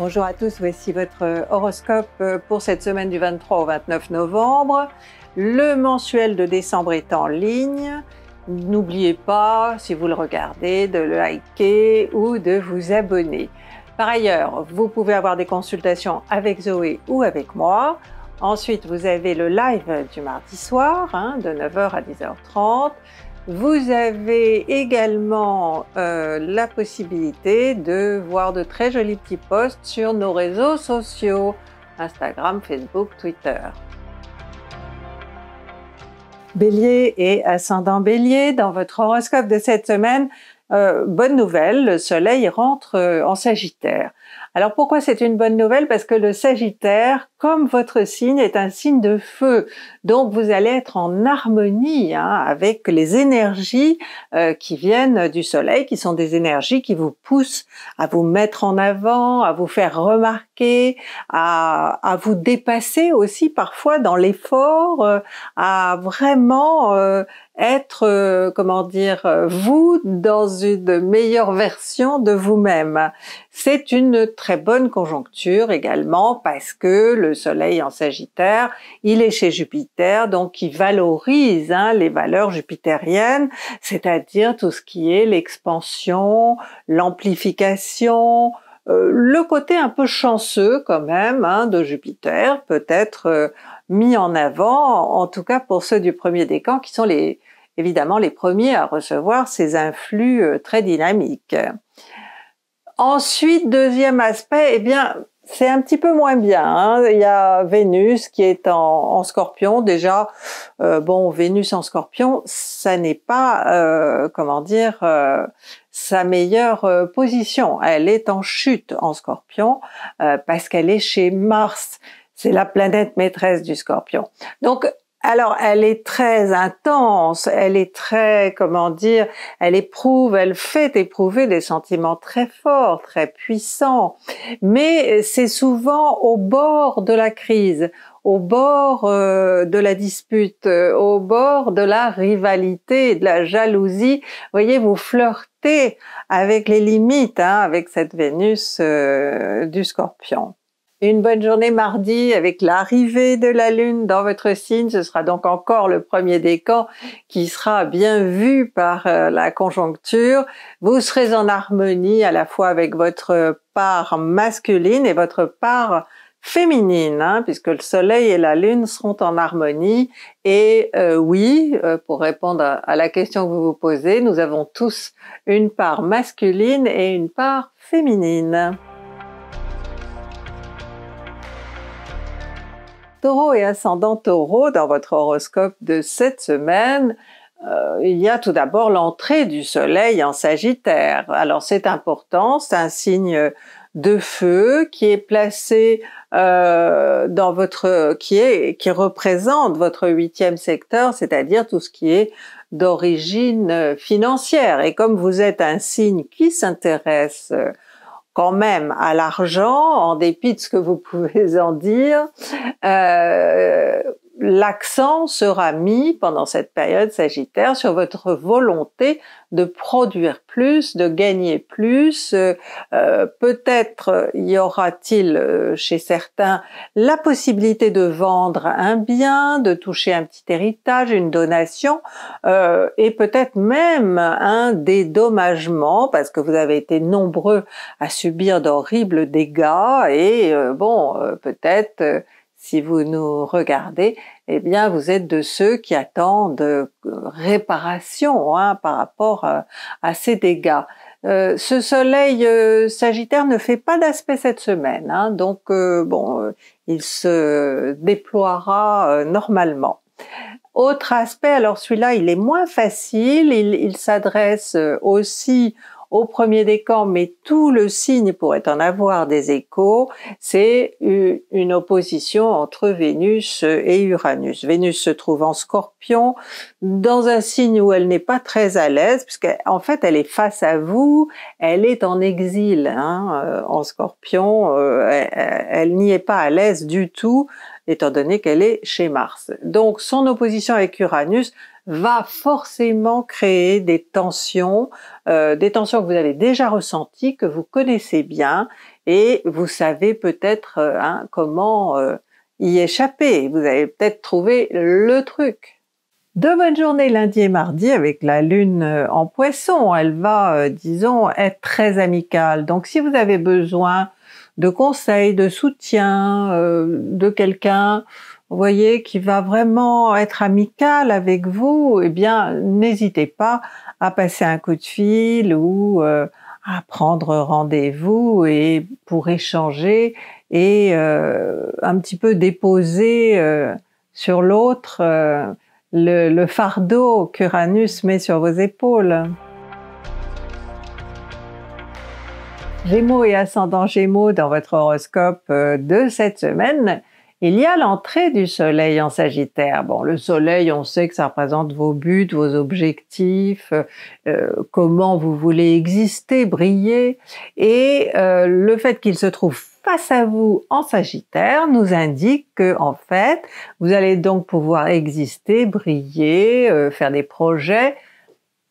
Bonjour à tous, voici votre euh, horoscope euh, pour cette semaine du 23 au 29 novembre. Le mensuel de décembre est en ligne. N'oubliez pas, si vous le regardez, de le liker ou de vous abonner. Par ailleurs, vous pouvez avoir des consultations avec Zoé ou avec moi. Ensuite, vous avez le live du mardi soir, hein, de 9h à 10h30. Vous avez également euh, la possibilité de voir de très jolis petits posts sur nos réseaux sociaux, Instagram, Facebook, Twitter. Bélier et ascendant Bélier, dans votre horoscope de cette semaine, euh, bonne nouvelle, le Soleil rentre euh, en Sagittaire. Alors pourquoi c'est une bonne nouvelle Parce que le Sagittaire, comme votre signe, est un signe de feu. Donc vous allez être en harmonie hein, avec les énergies euh, qui viennent du Soleil, qui sont des énergies qui vous poussent à vous mettre en avant, à vous faire remarquer à, vous dépasser aussi parfois dans l'effort, euh, à vraiment euh, être, euh, comment dire, vous dans une meilleure version de vous-même. C'est une très bonne conjoncture également parce que le Soleil en Sagittaire, il est chez Jupiter, donc il valorise hein, les valeurs jupitériennes, c'est-à-dire tout ce qui est l'expansion, l'amplification, euh, le côté un peu chanceux quand même hein, de Jupiter peut être euh, mis en avant, en tout cas pour ceux du premier décan qui sont les, évidemment les premiers à recevoir ces influx euh, très dynamiques. Ensuite, deuxième aspect, eh bien, c'est un petit peu moins bien. Hein. Il y a Vénus qui est en, Scorpion. Déjà, euh, bon, Vénus en Scorpion, ça n'est pas, euh, comment dire, euh, sa meilleure position. Elle est en chute en Scorpion parce qu'elle est chez Mars. C'est la planète maîtresse du Scorpion. Donc, alors, elle est très intense, elle est très, comment dire, elle éprouve, elle fait éprouver des sentiments très forts, très puissants, mais c'est souvent au bord de la crise, au bord euh, de la dispute, euh, au bord de la rivalité, de la jalousie. Vous Voyez, vous flirtez avec les limites, hein, avec cette Vénus euh, du Scorpion. Une bonne journée mardi avec l'arrivée de la Lune dans votre signe. Ce sera donc encore le premier décan qui sera bien vu par euh, la conjoncture. Vous serez en harmonie à la fois avec votre part masculine et votre part féminine, hein, puisque le Soleil et la Lune seront en harmonie. Et euh, oui, euh, pour répondre à la question que vous vous posez, nous avons tous une part masculine et une part féminine. taureau et ascendant taureau dans votre horoscope de cette semaine, euh, il y a tout d'abord l'entrée du soleil en Sagittaire. Alors c'est important, c'est un signe de feu qui est placé euh, dans votre qui est qui représente votre huitième secteur, c'est-à-dire tout ce qui est d'origine financière. Et comme vous êtes un signe qui s'intéresse euh, quand même à l'argent, en dépit de ce que vous pouvez en dire, euh, l'accent sera mis pendant cette période sagittaire sur votre volonté de produire plus, de gagner plus. Euh, peut-être y aura-t-il euh, chez certains la possibilité de vendre un bien, de toucher un petit héritage, une donation, euh, et peut-être même un dédommagement, parce que vous avez été nombreux à subir d'horribles dégâts, et bon, peut-être si vous nous regardez, eh bien vous êtes de ceux qui attendent euh, réparation hein, par rapport euh, à ces dégâts. Euh, ce soleil sagittaire ne fait pas d'aspect cette semaine, hein, donc bon, il se déploiera normalement. Autre aspect, alors celui-là, il est moins facile, il s'adresse aussi au premier décan, mais tout le signe pourrait en avoir des échos, c'est une opposition entre Vénus et Uranus. Vénus se trouve en scorpion, dans un signe où elle n'est pas très à l'aise, puisqu'en fait elle est face à vous, elle est en exil hein, euh, en scorpion, euh, elle n'y est pas à l'aise du tout, étant donné qu'elle est chez Mars. Donc son opposition avec Uranus va forcément créer des tensions, euh, des tensions que vous avez déjà ressenties, que vous connaissez bien, et vous savez peut-être euh, hein, comment euh, y échapper. Vous avez peut-être trouvé le truc. De bonnes journées lundi et mardi avec la lune en poisson. Elle va, disons, être très amicale. Donc si vous avez besoin de conseils, de soutien, de quelqu'un, vous voyez, qui va vraiment être amical avec vous, eh bien, n'hésitez pas à passer un coup de fil ou euh, à prendre rendez-vous et pour échanger et euh, un petit peu déposer euh, sur l'autre le, le fardeau qu'Uranus met sur vos épaules. Gémeaux et ascendant Gémeaux dans votre horoscope de cette semaine. Il y a l'entrée du soleil en Sagittaire. Bon, le soleil, on sait que ça représente vos buts, vos objectifs, euh, comment vous voulez exister, briller. Et euh, le fait qu'il se trouve face à vous en Sagittaire nous indique que, en fait, vous allez donc pouvoir exister, briller, euh, faire des projets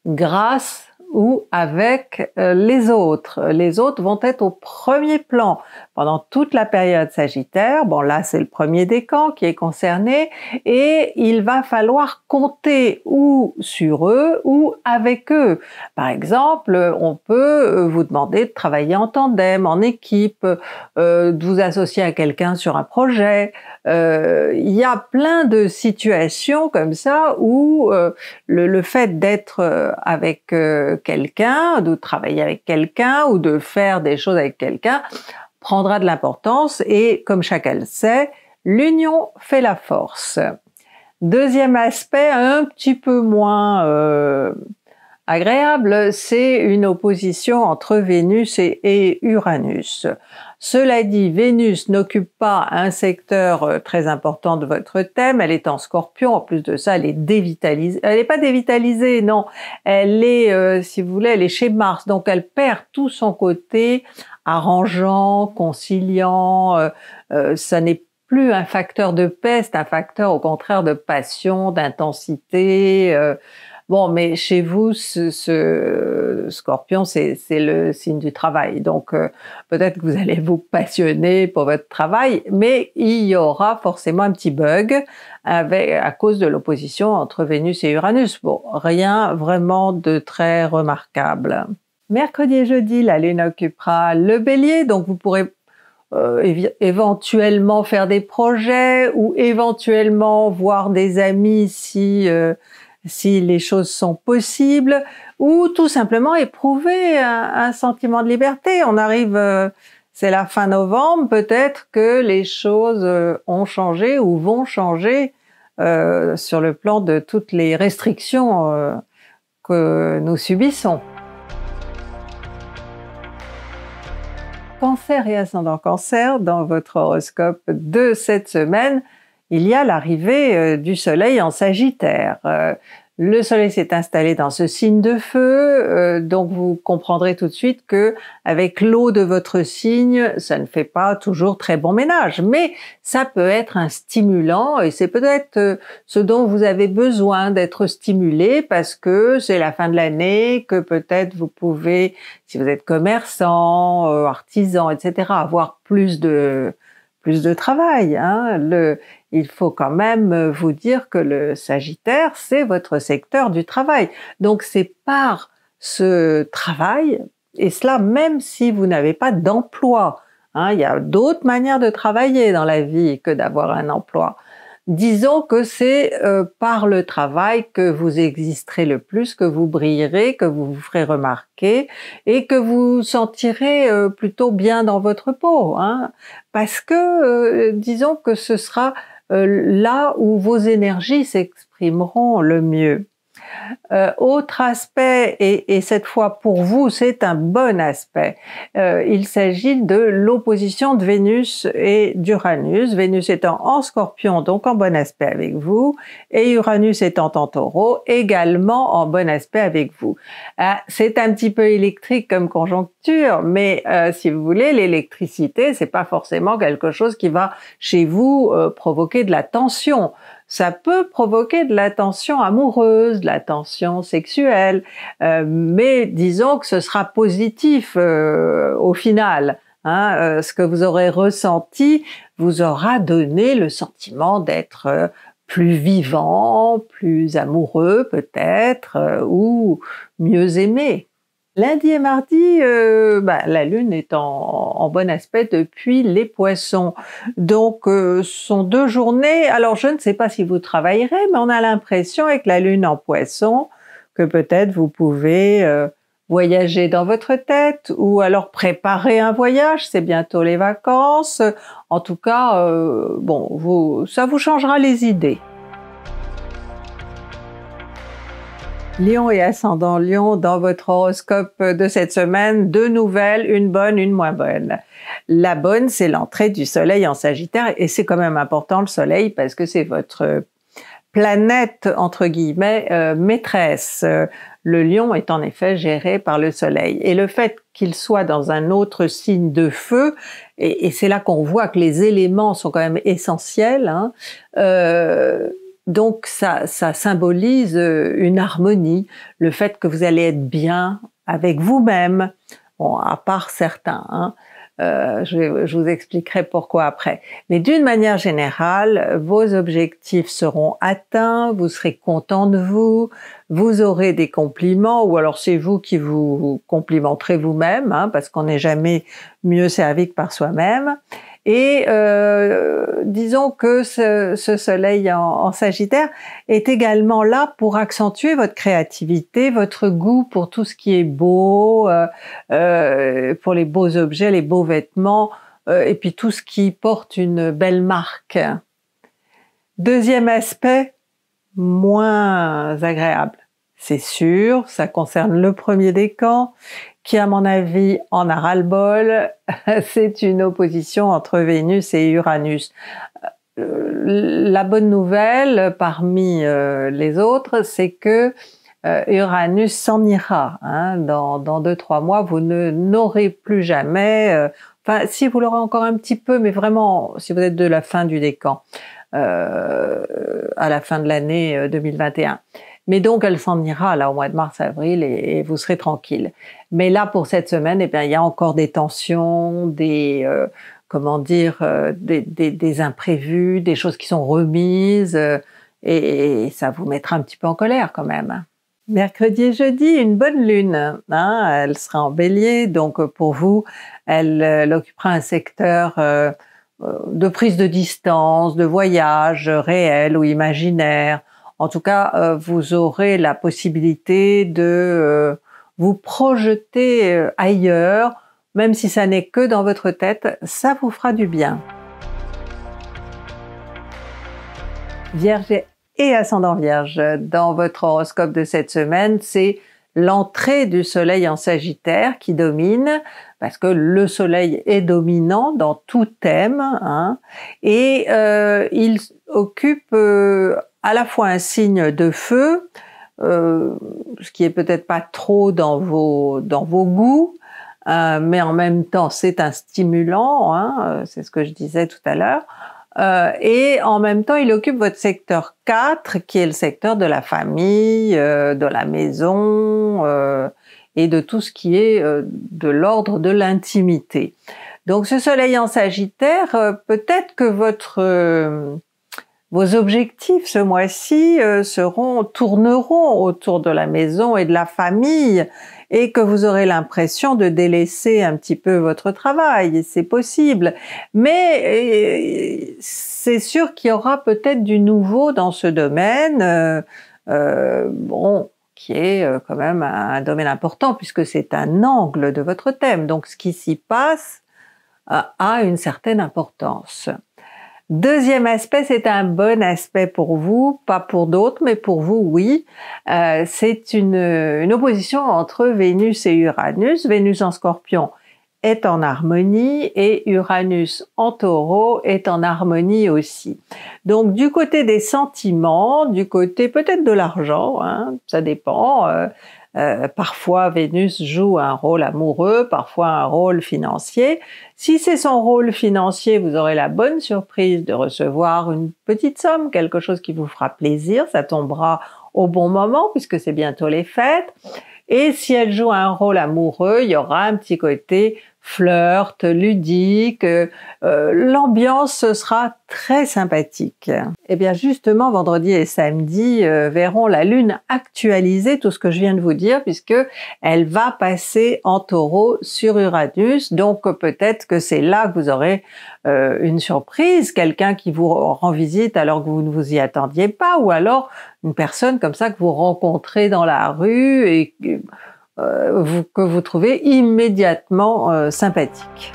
grâce ou avec euh, les autres. Les autres vont être au premier plan pendant toute la période sagittaire. Bon, là, c'est le premier camps qui est concerné et il va falloir compter ou sur eux ou avec eux. Par exemple, on peut euh, vous demander de travailler en tandem, en équipe, euh, de vous associer à quelqu'un sur un projet. Il y a plein de situations comme ça où le, fait d'être avec quelqu'un, de travailler avec quelqu'un ou de faire des choses avec quelqu'un prendra de l'importance et, comme chacun le sait, l'union fait la force. Deuxième aspect, un petit peu moins euh, agréable, c'est une opposition entre Vénus et, Uranus. Cela dit, Vénus n'occupe pas un secteur euh, très important de votre thème, elle est en scorpion, en plus de ça, elle est dévitalisée. Elle n'est pas dévitalisée, non, elle est, euh, si vous voulez, elle est chez Mars, donc elle perd tout son côté arrangeant, conciliant, euh, ça n'est plus un facteur de peste, un facteur au contraire de passion, d'intensité. Bon, mais chez vous, ce, scorpion, c'est le signe du travail. Donc, euh, peut-être que vous allez vous passionner pour votre travail, mais il y aura forcément un petit bug avec, à cause de l'opposition entre Vénus et Uranus. Bon, rien vraiment de très remarquable. Mercredi et jeudi, la Lune occupera le bélier, donc vous pourrez euh, éventuellement faire des projets ou éventuellement voir des amis si euh, si les choses sont possibles, ou tout simplement éprouver un, sentiment de liberté. On arrive, euh, c'est la fin novembre, peut-être que les choses euh, ont changé ou vont changer euh, sur le plan de toutes les restrictions que nous subissons. Cancer et ascendant cancer dans votre horoscope de cette semaine il y a l'arrivée euh, du Soleil en Sagittaire. Euh, le Soleil s'est installé dans ce signe de feu, euh, donc vous comprendrez tout de suite que avec l'eau de votre signe, ça ne fait pas toujours très bon ménage, mais ça peut être un stimulant et c'est peut-être ce dont vous avez besoin d'être stimulé parce que c'est la fin de l'année, que peut-être vous pouvez, si vous êtes commerçant, artisan, etc., avoir plus de de travail. Hein. il faut quand même vous dire que le Sagittaire, c'est votre secteur du travail. Donc c'est par ce travail, et cela même si vous n'avez pas d'emploi. Hein. Il y a d'autres manières de travailler dans la vie que d'avoir un emploi. Disons que c'est euh, par le travail que vous existerez le plus, que vous brillerez, que vous vous ferez remarquer et que vous sentirez euh, plutôt bien dans votre peau, hein, parce que euh, disons que ce sera là où vos énergies s'exprimeront le mieux. Euh, autre aspect, et, cette fois pour vous, c'est un bon aspect, euh, il s'agit de l'opposition de Vénus et d'Uranus, Vénus étant en scorpion, donc en bon aspect avec vous, et Uranus étant en taureau, également en bon aspect avec vous. Euh, c'est un petit peu électrique comme conjoncture, mais si vous voulez, l'électricité, c'est pas forcément quelque chose qui va chez vous provoquer de la tension ça peut provoquer de l'attention amoureuse, de la tension sexuelle, euh, mais disons que ce sera positif euh, au final. Hein, euh, ce que vous aurez ressenti vous aura donné le sentiment d'être plus vivant, plus amoureux peut-être, ou mieux aimé. Lundi et mardi, euh, bah, la Lune est en, bon aspect depuis les poissons. Donc, euh, ce sont deux journées. Alors, je ne sais pas si vous travaillerez, mais on a l'impression avec la Lune en poisson que peut-être vous pouvez euh, voyager dans votre tête ou alors préparer un voyage. C'est bientôt les vacances. En tout cas, bon, ça vous changera les idées. Lion et ascendant Lion, dans votre horoscope de cette semaine, deux nouvelles, une bonne, une moins bonne. La bonne, c'est l'entrée du Soleil en Sagittaire et c'est quand même important le Soleil parce que c'est votre planète entre guillemets euh, maîtresse. Le Lion est en effet géré par le Soleil et le fait qu'il soit dans un autre signe de feu, et, c'est là qu'on voit que les éléments sont quand même essentiels. Hein, euh, donc ça, ça symbolise euh, une harmonie, le fait que vous allez être bien avec vous-même, bon, à part certains. Hein. Euh, je, vous expliquerai pourquoi après. Mais d'une manière générale, vos objectifs seront atteints, vous serez content de vous, vous aurez des compliments, ou alors c'est vous qui vous complimenterez vous-même, hein, parce qu'on n'est jamais mieux servi que par soi-même. Et euh, disons que ce, soleil en, Sagittaire est également là pour accentuer votre créativité, votre goût pour tout ce qui est beau, euh, euh pour les beaux objets, les beaux vêtements, euh, et puis tout ce qui porte une belle marque. Deuxième aspect, moins agréable. C'est sûr, ça concerne le premier décan, qui, à mon avis, en a ras-le-bol, c'est une opposition entre Vénus et Uranus. Euh, la bonne nouvelle euh, parmi euh, les autres, c'est que Uranus s'en ira. Hein. dans, deux trois mois, vous ne n'aurez plus jamais. enfin, si vous l'aurez encore un petit peu, mais vraiment, si vous êtes de la fin du décan, à la fin de l'année 2021. Mais donc, elle s'en ira là au mois de mars-avril et, vous serez tranquille. Mais là, pour cette semaine, eh bien, il y a encore des tensions, des euh, comment dire, euh, des, imprévus, des choses qui sont remises, euh, et, ça vous mettra un petit peu en colère quand même. Mercredi et jeudi, une bonne lune. Hein, elle sera en bélier, donc pour vous, elle, elle occupera un secteur de prise de distance, de voyage réel ou imaginaire, en tout cas, euh, vous aurez la possibilité de euh, vous projeter euh, ailleurs, même si ça n'est que dans votre tête, ça vous fera du bien. Vierge et ascendant Vierge, dans votre horoscope de cette semaine, c'est l'entrée du Soleil en Sagittaire qui domine, parce que le Soleil est dominant dans tout thème, hein, et il occupe à la fois un signe de feu, euh, ce qui est peut-être pas trop dans vos, dans vos goûts, euh, mais en même temps c'est un stimulant, hein, euh, c'est ce que je disais tout à l'heure. et en même temps, il occupe votre secteur 4, qui est le secteur de la famille, de la maison et de tout ce qui est de l'ordre de l'intimité. Donc ce soleil en Sagittaire, peut-être que votre vos objectifs ce mois-ci euh, seront tourneront autour de la maison et de la famille et que vous aurez l'impression de délaisser un petit peu votre travail, c'est possible. Mais euh, c'est sûr qu'il y aura peut-être du nouveau dans ce domaine, euh, bon, qui est quand même un domaine important puisque c'est un angle de votre thème. Donc ce qui s'y passe a une certaine importance. Deuxième aspect, c'est un bon aspect pour vous, pas pour d'autres, mais pour vous, oui. Euh, c'est une opposition entre Vénus et Uranus. Vénus en scorpion, est en harmonie et Uranus en taureau est en harmonie aussi. Donc du côté des sentiments, du côté peut-être de l'argent, hein, ça dépend. Euh, euh, parfois Vénus joue un rôle amoureux, parfois un rôle financier. Si c'est son rôle financier, vous aurez la bonne surprise de recevoir une petite somme, quelque chose qui vous fera plaisir, ça tombera au bon moment puisque c'est bientôt les fêtes. Et si elle joue un rôle amoureux, il y aura un petit côté Flirt ludique, euh, euh, l'ambiance sera très sympathique. Et eh bien justement, vendredi et samedi verrons euh, verront la Lune actualiser tout ce que je viens de vous dire puisque elle va passer en taureau sur Uranus, donc peut-être que c'est là que vous aurez une surprise, quelqu'un qui vous rend visite alors que vous ne vous y attendiez pas, ou alors une personne comme ça que vous rencontrez dans la rue et euh, vous, que vous trouvez immédiatement euh, sympathique.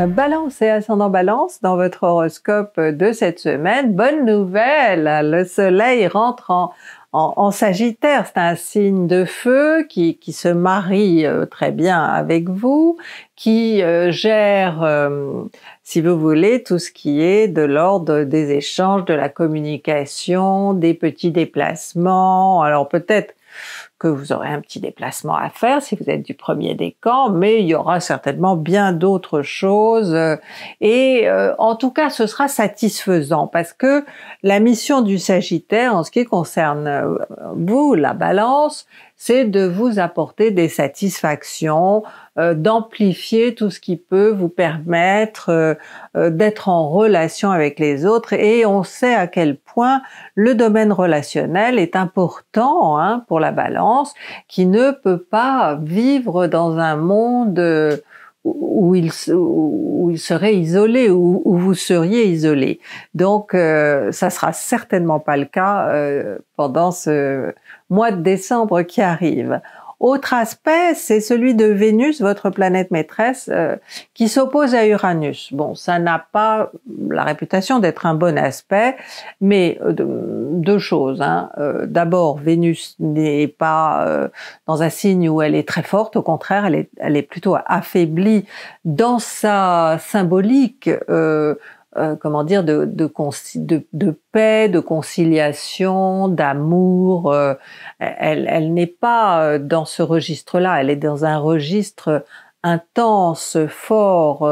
Euh, balance et ascendant balance dans votre horoscope de cette semaine. Bonne nouvelle, le soleil rentre en, Sagittaire, c'est un signe de feu qui, se marie euh, très bien avec vous, qui euh, gère, si vous voulez, tout ce qui est de l'ordre des échanges, de la communication, des petits déplacements. Alors peut-être que vous aurez un petit déplacement à faire si vous êtes du premier des camps, mais il y aura certainement bien d'autres choses. Et euh, en tout cas, ce sera satisfaisant parce que la mission du Sagittaire, en ce qui concerne euh, vous, la balance, c'est de vous apporter des satisfactions, euh, d'amplifier tout ce qui peut vous permettre euh, euh, d'être en relation avec les autres et on sait à quel point le domaine relationnel est important hein, pour la balance qui ne peut pas vivre dans un monde où il, où il serait isolé, où, vous seriez isolé. Donc, euh, ça sera certainement pas le cas euh, pendant ce mois de décembre qui arrive. Autre aspect, c'est celui de Vénus, votre planète maîtresse, euh, qui s'oppose à Uranus. Bon, ça n'a pas la réputation d'être un bon aspect, mais euh, deux choses. Hein. Euh, d'abord, Vénus n'est pas dans un signe où elle est très forte, au contraire, elle est, plutôt affaiblie dans sa symbolique. Euh, comment dire, de, paix, de conciliation, d'amour. Euh, elle, n'est pas euh, dans ce registre-là, elle est dans un registre intense, fort,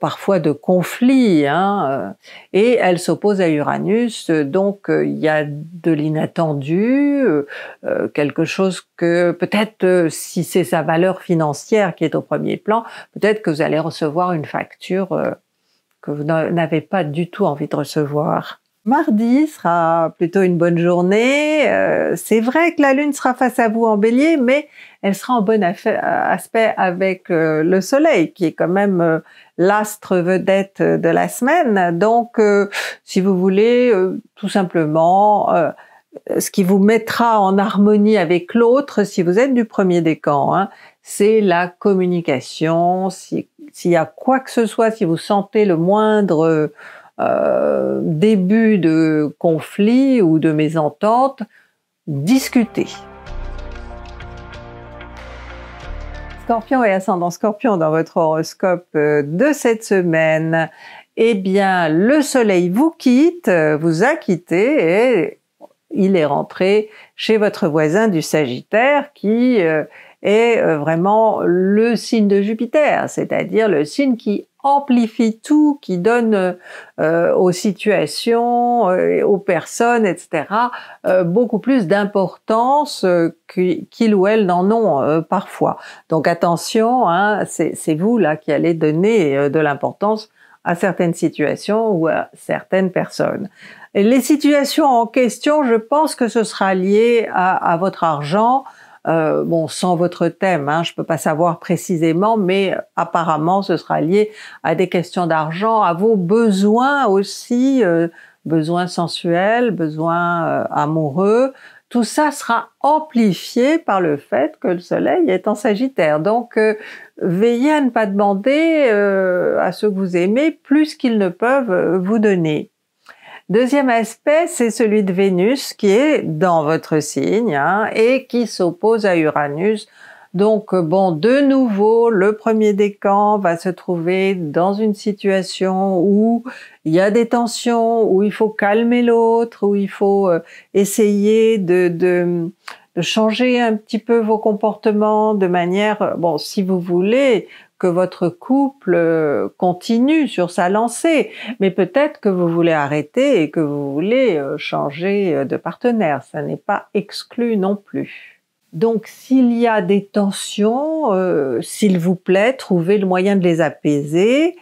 parfois de conflit, hein, et elle s'oppose à Uranus, donc il y a de l'inattendu, quelque chose que peut-être si c'est sa valeur financière qui est au premier plan, peut-être que vous allez recevoir une facture que vous n'avez pas du tout envie de recevoir. Mardi sera plutôt une bonne journée. Euh, c'est vrai que la Lune sera face à vous en bélier, mais elle sera en bon euh, aspect avec euh, le Soleil, qui est quand même l'astre vedette de la semaine. Donc, si vous voulez, tout simplement, ce qui vous mettra en harmonie avec l'autre, si vous êtes du premier décan, hein, c'est la communication, s'il y a quoi que ce soit, si vous sentez le moindre euh, début de conflit ou de mésentente, discutez. Scorpion et ascendant Scorpion dans votre horoscope euh, de cette semaine, eh bien le soleil vous quitte, euh, vous a quitté et il est rentré chez votre voisin du Sagittaire qui est euh, vraiment le signe de Jupiter, c'est-à-dire le signe qui amplifie tout, qui donne euh, aux situations, euh, aux personnes, etc., beaucoup plus d'importance qu'il ou elles n'en ont parfois. Donc attention, hein, c'est vous là qui allez donner de l'importance à certaines situations ou à certaines personnes. les situations en question, je pense que ce sera lié à votre argent, euh, bon, sans votre thème, hein, je ne peux pas savoir précisément, mais apparemment ce sera lié à des questions d'argent, à vos besoins aussi, euh, besoins sensuels, besoins euh, amoureux. Tout ça sera amplifié par le fait que le Soleil est en Sagittaire. Donc, veillez à ne pas demander à ceux que vous aimez plus qu'ils ne peuvent vous donner. Deuxième aspect, c'est celui de Vénus qui est dans votre signe hein, et qui s'oppose à Uranus. Donc euh, bon, de nouveau, le premier décan va se trouver dans une situation où il y a des tensions, où il faut calmer l'autre, où il faut euh, essayer de, de changer un petit peu vos comportements de manière, bon, si vous voulez, que votre couple euh, continue sur sa lancée, mais peut-être que vous voulez arrêter et que vous voulez euh, changer euh, de partenaire. Ça n'est pas exclu non plus. Donc s'il y a des tensions, s'il vous plaît, trouvez le moyen de les apaiser.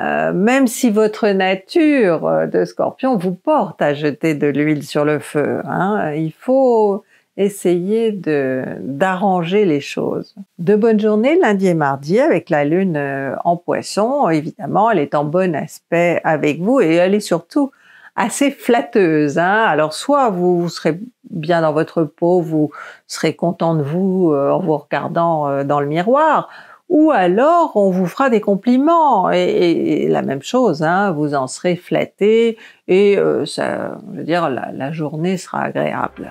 même si votre nature de scorpion vous porte à jeter de l'huile sur le feu, hein, il faut Essayez de d'arranger les choses. De bonnes journées lundi et mardi avec la lune euh, en poisson. Évidemment, elle est en bon aspect avec vous et elle est surtout assez flatteuse. Hein. Alors soit vous, serez bien dans votre peau, vous serez content de vous euh, en vous regardant euh, dans le miroir, ou alors on vous fera des compliments et, la même chose, hein, vous en serez flatté et ça, je veux dire, la journée sera agréable.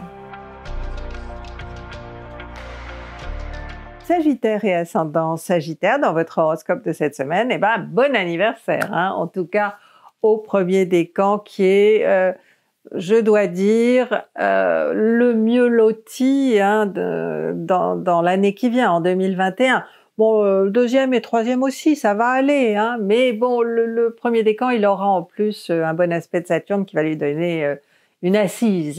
Sagittaire et ascendant Sagittaire dans votre horoscope de cette semaine, et eh ben, bon anniversaire, hein. en tout cas au premier décan qui est, euh, je dois dire, euh, le mieux loti hein, dans, l'année qui vient, en 2021. Bon, euh, deuxième et troisième aussi, ça va aller, hein. mais bon, le, le, premier décan, il aura en plus un bon aspect de Saturne qui va lui donner une assise,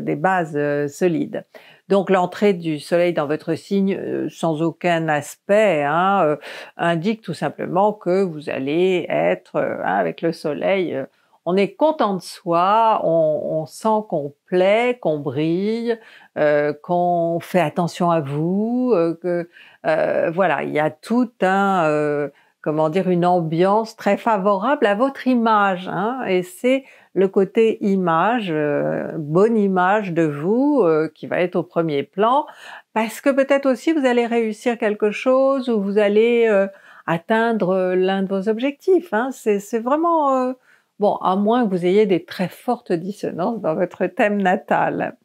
des bases solides. Donc l'entrée du Soleil dans votre signe, euh, sans aucun aspect, hein, euh, indique tout simplement que vous allez être euh, hein, avec le Soleil. on est content de soi, on, sent qu'on plaît, qu'on brille, qu'on fait attention à vous, que voilà, il y a tout un comment dire, une ambiance très favorable à votre image. Hein, et c'est le côté image, euh, bonne image de vous, euh, qui va être au premier plan, parce que peut-être aussi vous allez réussir quelque chose ou vous allez euh, atteindre l'un de vos objectifs. Hein. c'est vraiment... Bon, à moins que vous ayez des très fortes dissonances dans votre thème natal.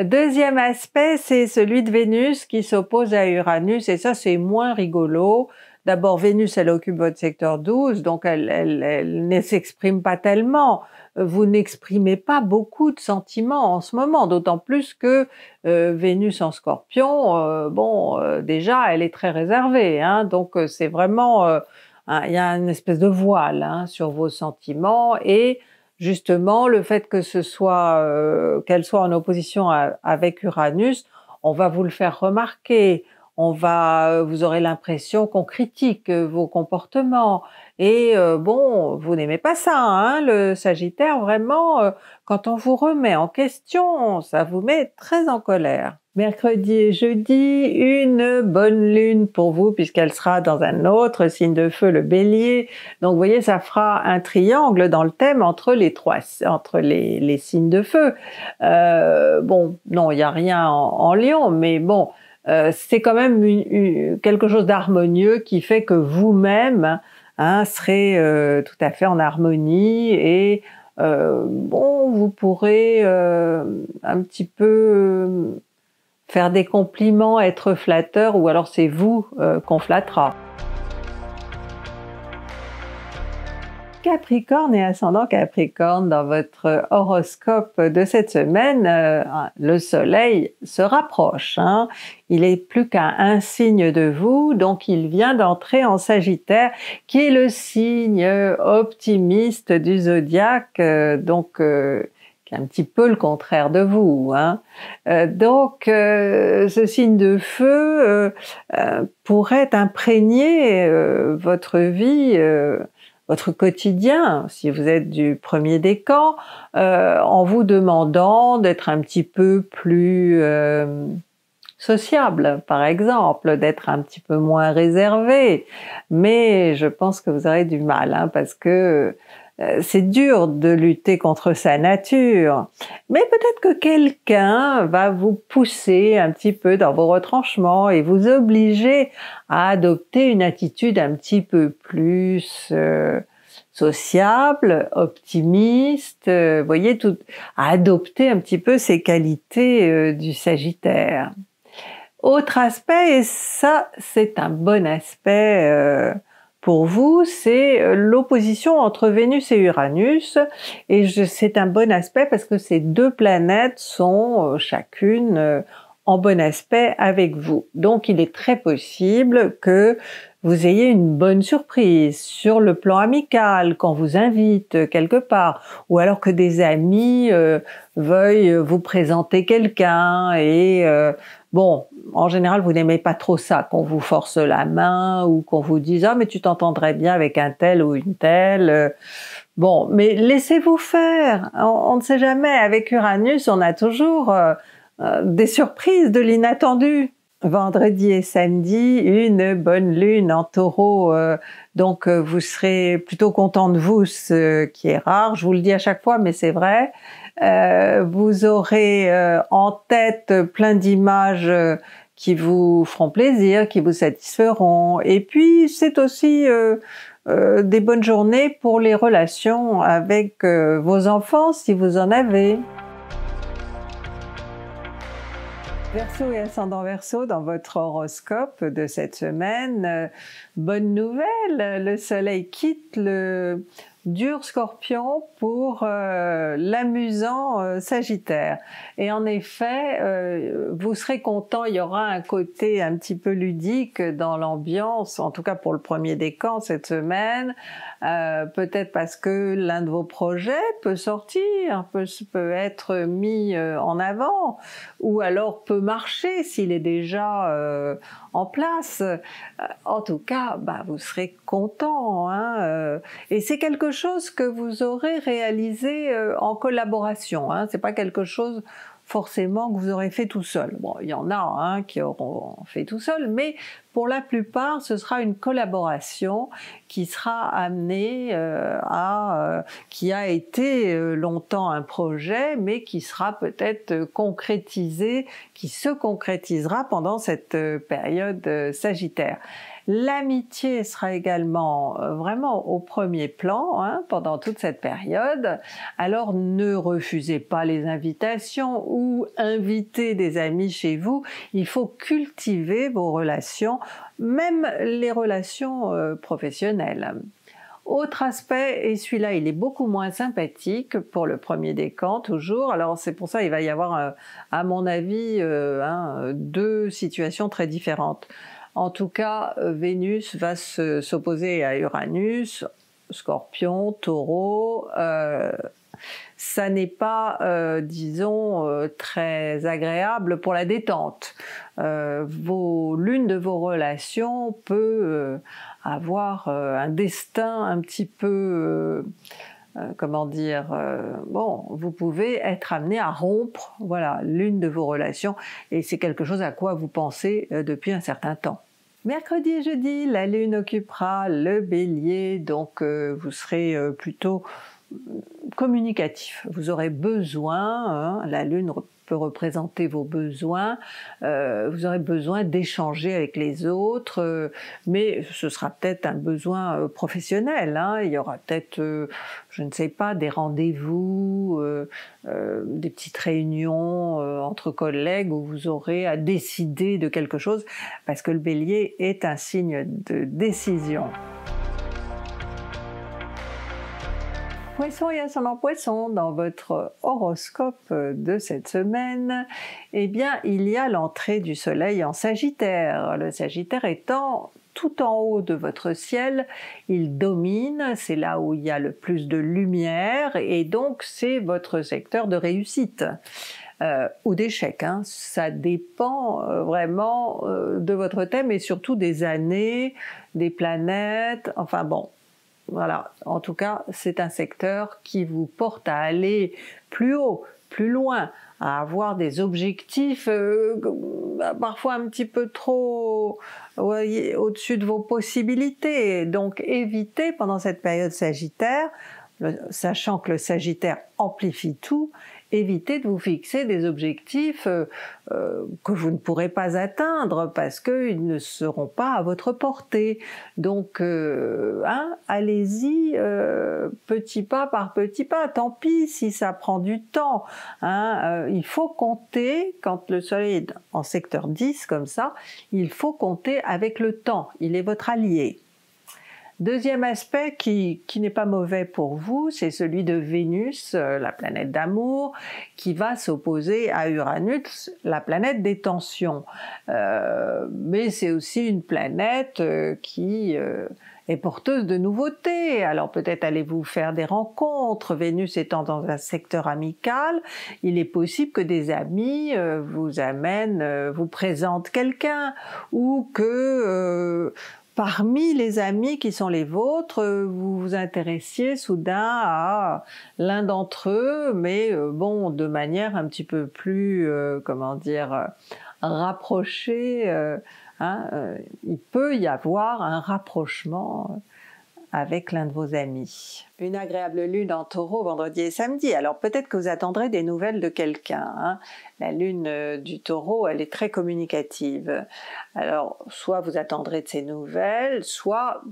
Deuxième aspect, c'est celui de Vénus qui s'oppose à Uranus, et ça c'est moins rigolo, D'abord, Vénus, elle occupe votre secteur 12, donc elle, ne s'exprime pas tellement. Vous n'exprimez pas beaucoup de sentiments en ce moment, d'autant plus que euh, Vénus en scorpion, euh, bon, euh, déjà, elle est très réservée, hein, donc c'est vraiment, il y a une espèce de voile hein, sur vos sentiments et justement le fait que ce soit, qu'elle soit en opposition avec Uranus, on va vous le faire remarquer on va, euh, vous aurez l'impression qu'on critique euh, vos comportements. Et euh, bon, vous n'aimez pas ça, hein, le Sagittaire, vraiment, quand on vous remet en question, ça vous met très en colère. Mercredi et jeudi, une bonne lune pour vous puisqu'elle sera dans un autre signe de feu, le bélier. Donc vous voyez, ça fera un triangle dans le thème entre les trois, entre les, signes de feu. bon, non, il n'y a rien en, en lion, mais bon, euh, c'est quand même quelque chose d'harmonieux qui fait que vous-même hein, serez euh, tout à fait en harmonie et euh, bon, vous pourrez un petit peu faire des compliments, être flatteur, ou alors c'est vous qu'on flattera. Capricorne et ascendant Capricorne, dans votre horoscope de cette semaine, euh, le Soleil se rapproche. Hein. Il est plus qu'un signe de vous, donc il vient d'entrer en Sagittaire, qui est le signe optimiste du zodiaque, euh, donc euh, est un petit peu le contraire de vous. Hein. donc, ce signe de feu pourrait imprégner votre vie votre quotidien, si vous êtes du premier décan, euh, en vous demandant d'être un petit peu plus euh, sociable, par exemple, d'être un petit peu moins réservé. Mais je pense que vous aurez du mal, hein, parce que euh, c'est dur de lutter contre sa nature, mais peut-être que quelqu'un va vous pousser un petit peu dans vos retranchements et vous obliger à adopter une attitude un petit peu plus euh, sociable, optimiste, voyez, tout, à adopter un petit peu ces qualités euh, du Sagittaire. Autre aspect, et ça c'est un bon aspect pour vous, c'est euh, l'opposition entre Vénus et Uranus. Et c'est un bon aspect parce que ces deux planètes sont euh, chacune euh, en bon aspect avec vous. Donc il est très possible que vous ayez une bonne surprise sur le plan amical quand vous invite quelque part, ou alors que des amis euh, veuillent vous présenter quelqu'un et euh, bon, en général vous n'aimez pas trop ça qu'on vous force la main ou qu'on vous dise ah mais tu t'entendrais bien avec un tel ou une telle. Bon, mais laissez-vous faire. On, ne sait jamais. Avec Uranus, on a toujours euh, des surprises, de l'inattendu vendredi et samedi, une bonne lune en taureau. Euh, donc euh, vous serez plutôt content de vous, ce qui est rare, je vous le dis à chaque fois, mais c'est vrai. Euh, vous aurez en tête plein d'images qui vous feront plaisir, qui vous satisferont. Et puis c'est aussi... des bonnes journées pour les relations avec vos enfants si vous en avez. Verso et ascendant Verso, dans votre horoscope de cette semaine, euh, bonne nouvelle, le soleil quitte le dur scorpion pour euh, l'amusant euh, sagittaire. Et en effet, euh, vous serez content, il y aura un côté un petit peu ludique dans l'ambiance, en tout cas pour le premier décan cette semaine, peut-être parce que l'un de vos projets peut sortir, peut, peut être mis en avant, ou alors peut marcher s'il est déjà en place, euh, en tout cas, bah, vous serez content. Hein, euh. et c'est quelque chose que vous aurez réalisé euh, en collaboration. Hein. c'est pas quelque chose forcément que vous aurez fait tout seul. Bon, il y en a hein, qui auront fait tout seul, mais pour la plupart, ce sera une collaboration qui sera amenée euh, à, euh, qui a été euh, longtemps un projet, mais qui sera peut-être concrétisé, qui se concrétisera pendant cette période sagittaire. L'amitié sera également euh, vraiment au premier plan hein, pendant toute cette période. Alors ne refusez pas les invitations ou invitez des amis chez vous. Il faut cultiver vos relations, même les relations euh, professionnelles. Autre aspect, et celui-là il est beaucoup moins sympathique pour le premier des camps toujours, alors c'est pour ça il va y avoir euh, à mon avis hein, deux situations très différentes. En tout cas, euh, Vénus va s'opposer à Uranus, Scorpion, Taureau. Euh, ça n'est pas, euh, disons, très agréable pour la détente. vos, l'une de vos relations peut avoir un destin un petit peu comment dire, bon, vous pouvez être amené à rompre, voilà, l'une de vos relations, et c'est quelque chose à quoi vous pensez depuis un certain temps. Mercredi et jeudi, la lune occupera le bélier, donc euh, vous serez euh, plutôt euh, communicatif. Vous aurez besoin, hein, la lune représenter vos besoins. Euh, vous aurez besoin d'échanger avec les autres, euh, mais ce sera peut-être un besoin euh, professionnel. Hein. Il y aura peut-être, je ne sais pas, des rendez-vous, des petites réunions entre collègues où vous aurez à décider de quelque chose, parce que le bélier est un signe de décision. Poisson et ascendant Poisson, dans votre horoscope de cette semaine, eh bien, il y a l'entrée du Soleil en Sagittaire. Le Sagittaire étant tout en haut de votre ciel, il domine, c'est là où il y a le plus de lumière et donc c'est votre secteur de réussite. Euh, ou d'échec. Hein. Ça dépend euh, vraiment euh, de votre thème et surtout des années, des planètes. Enfin bon, voilà, en tout cas, c'est un secteur qui vous porte à aller plus haut, plus loin, à avoir des objectifs euh, bah, parfois un petit peu trop au-dessus de vos possibilités. Donc évitez pendant cette période sagittaire, sachant que le sagittaire amplifie tout, évitez de vous fixer des objectifs euh, euh, que vous ne pourrez pas atteindre parce qu'ils ne seront pas à votre portée. Donc, euh, hein, allez-y petit pas par petit pas. Tant pis si ça prend du temps. Hein, il faut compter, quand le soleil est en secteur 10 comme ça, il faut compter avec le temps. Il est votre allié. Deuxième aspect qui, qui n'est pas mauvais pour vous, c'est celui de Vénus, euh, la planète d'amour, qui va s'opposer à Uranus, la planète des tensions. Euh, mais c'est aussi une planète euh, qui... est porteuse de nouveautés. Alors peut-être allez-vous faire des rencontres. Vénus étant dans un secteur amical, il est possible que des amis vous amènent, vous présentent quelqu'un, ou que parmi les amis qui sont les vôtres, euh, vous vous intéressiez soudain à l'un d'entre eux, mais euh, bon, de manière un petit peu plus, euh, comment dire, rapprochée. Hein, il peut y avoir un rapprochement avec l'un de vos amis. Une agréable lune en taureau vendredi et samedi. Alors peut-être que vous attendrez des nouvelles de quelqu'un. Hein. La lune euh, du taureau, elle est très communicative. Alors soit vous attendrez de ces nouvelles, soit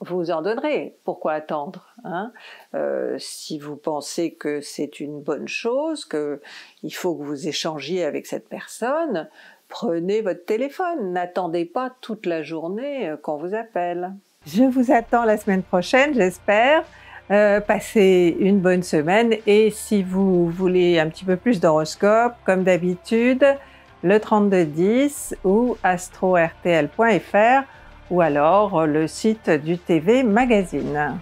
vous en donnerez. Pourquoi attendre hein? euh, Si vous pensez que c'est une bonne chose, qu'il faut que vous échangiez avec cette personne, prenez votre téléphone. N'attendez pas toute la journée euh, qu'on vous appelle. Je vous attends la semaine prochaine, j'espère. Passer euh, passez une bonne semaine et si vous voulez un petit peu plus d'horoscope, comme d'habitude, le 3210 ou astrortl.fr ou alors le site du TV Magazine.